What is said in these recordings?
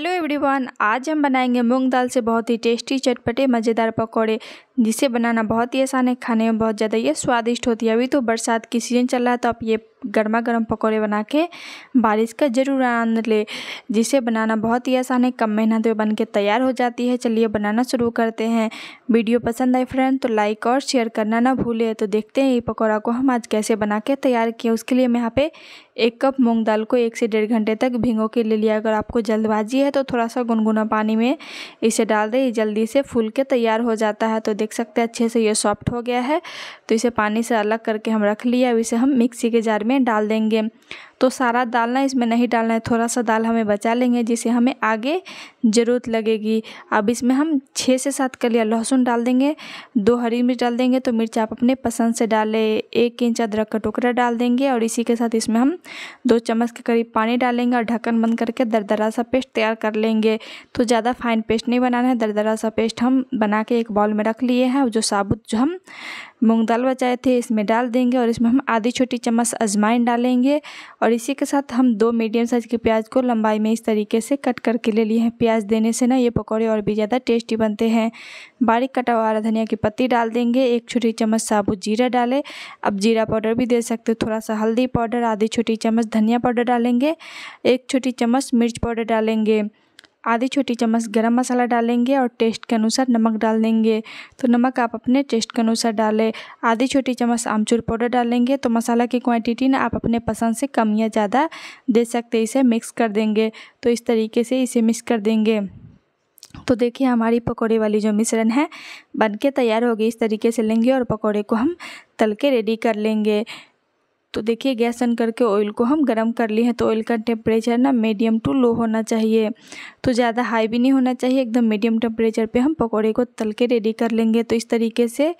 hello everyone आज हम बनाएंगे मूंग दाल से बहुत ही टेस्टी चटपटे मज़ेदार पकौड़े जिसे बनाना बहुत ही आसान है खाने में बहुत ज़्यादा ये स्वादिष्ट होती है अभी तो बरसात की सीज़न चल रहा है तो आप ये गर्मा गर्म पकौड़े बना के बारिश का ज़रूर आनंद ले जिसे बनाना बहुत ही आसान है कम मेहनत में बन के तैयार हो जाती है चलिए बनाना शुरू करते हैं वीडियो पसंद आए फ्रेंड तो लाइक और शेयर करना ना भूलें तो देखते हैं ये पकौड़ा को हम आज कैसे बना के तैयार किए उसके लिए मैं यहाँ पे एक कप मूँग दाल को एक से डेढ़ घंटे तक भिगो के ले लिया अगर आपको जल्दबाजी है तो थोड़ा सा गुनगुना पानी में इसे डाल दें जल्दी से फूल के तैयार हो जाता है तो देख देख सकते हैं अच्छे से ये सॉफ्ट हो गया है तो इसे पानी से अलग करके हम रख लिया अब इसे हम मिक्सी के जार में डाल देंगे तो सारा डालना इसमें नहीं डालना है थोड़ा सा दाल हमें बचा लेंगे जिसे हमें आगे ज़रूरत लगेगी अब इसमें हम छः से सात कलिया लहसुन डाल देंगे दो हरी मिर्च डाल देंगे तो मिर्च आप अपने पसंद से डालें एक इंच अदरक का टुकड़ा डाल देंगे और इसी के साथ इसमें हम दो चम्मच के करीब पानी डालेंगे और ढक्कन बंद करके दरदरा सा पेस्ट तैयार कर लेंगे तो ज़्यादा फाइन पेस्ट नहीं बनाना है दरदरा सा पेस्ट हम बना के एक बाउल में रख लिए हैं जो साबुत जो हम मूंग दाल बचाए थे इसमें डाल देंगे और इसमें हम आधी छोटी चम्मच अजमाइन डालेंगे और इसी के साथ हम दो मीडियम साइज़ के प्याज को लंबाई में इस तरीके से कट करके ले लिए हैं प्याज देने से ना ये पकौड़े और भी ज़्यादा टेस्टी बनते हैं बारीक कटा हुआ हरा धनिया की पत्ती डाल देंगे एक छोटी चम्मच साबुत जीरा डालें अब जीरा पाउडर भी दे सकते हो थोड़ा सा हल्दी पाउडर आधी छोटी चम्मच धनिया पाउडर डालेंगे एक छोटी चम्मच मिर्च पाउडर डालेंगे आधी छोटी चम्मच गरम मसाला डालेंगे और टेस्ट के अनुसार नमक डाल देंगे तो नमक आप अपने टेस्ट के अनुसार डालें आधी छोटी चम्मच आमचूर पाउडर डालेंगे तो मसाला की क्वांटिटी ना आप अपने पसंद से कम या ज़्यादा दे सकते इसे मिक्स कर देंगे तो इस तरीके से इसे मिक्स कर देंगे तो देखिए हमारी पकौड़े वाली जो मिश्रण है बन तैयार हो गई इस तरीके से लेंगे और पकौड़े को हम तल के रेडी कर लेंगे तो देखिए गैस ऑन करके ऑयल को हम गर्म कर लिए हैं तो ऑयल का टेम्परेचर ना मीडियम टू लो होना चाहिए तो ज़्यादा हाई भी नहीं होना चाहिए एकदम मीडियम टेम्परेचर पे हम पकौड़े को तल के रेडी कर लेंगे तो इस तरीके से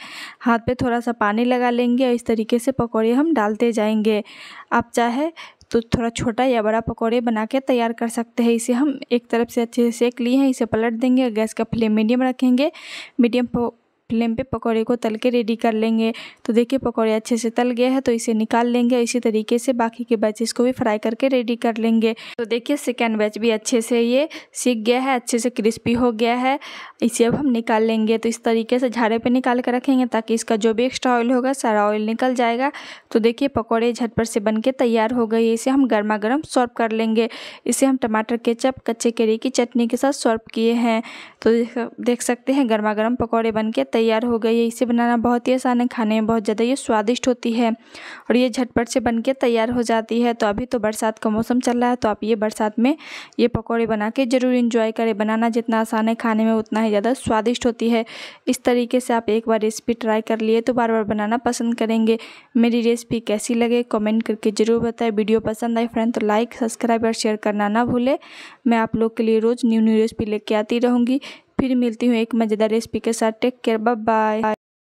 हाथ पे थोड़ा सा पानी लगा लेंगे और इस तरीके से पकौड़े हम डालते जाएंगे आप चाहे तो थोड़ा छोटा या बड़ा पकौड़े बना के तैयार कर सकते हैं इसे हम एक तरफ से अच्छे से सेक लिए हैं इसे पलट देंगे गैस का फ्लेम मीडियम रखेंगे मीडियम फ्लेम पे पकौड़े को तल के रेडी कर लेंगे तो देखिए पकौड़े अच्छे से तल गया है तो इसे निकाल लेंगे इसी तरीके से बाकी के बैचेस को भी फ्राई करके रेडी कर लेंगे तो देखिए सेकेंड बैच भी अच्छे से ये सीख गया है अच्छे से क्रिस्पी हो गया है इसे अब हम निकाल लेंगे तो इस तरीके से झाड़े पर निकाल कर रखेंगे ताकि इसका जो भी एक्स्ट्रा ऑयल होगा सारा ऑयल निकल जाएगा तो देखिए पकौड़े झटपट से बन के तैयार हो गई इसे हम गर्मा गर्म सर्व कर लेंगे इसे हम टमाटर केचप कच्चे केरी की चटनी के साथ सर्व किए हैं तो देख सकते हैं गर्मा गर्म पकौड़े बन के तैयार तैयार हो गई है इसे बनाना बहुत ही आसान है खाने में बहुत ज़्यादा ये स्वादिष्ट होती है और ये झटपट से बन के तैयार हो जाती है तो अभी तो बरसात का मौसम चल रहा है तो आप ये बरसात में ये पकौड़े बना के ज़रूर इंजॉय करें बनाना जितना आसान है खाने में उतना ही ज़्यादा स्वादिष्ट होती है इस तरीके से आप एक बार रेसिपी ट्राई कर लिए तो बार बार बनाना पसंद करेंगे मेरी रेसिपी कैसी लगे कमेंट करके ज़रूर बताएं वीडियो पसंद आए फ्रेंड तो लाइक सब्सक्राइब और शेयर करना ना भूलें मैं आप लोग के लिए रोज़ न्यू न्यू रेसिपी लेके आती रहूँगी फिर मिलती हूँ एक मज़ेदार रेसिपी के साथ टेक केयर बाय बाय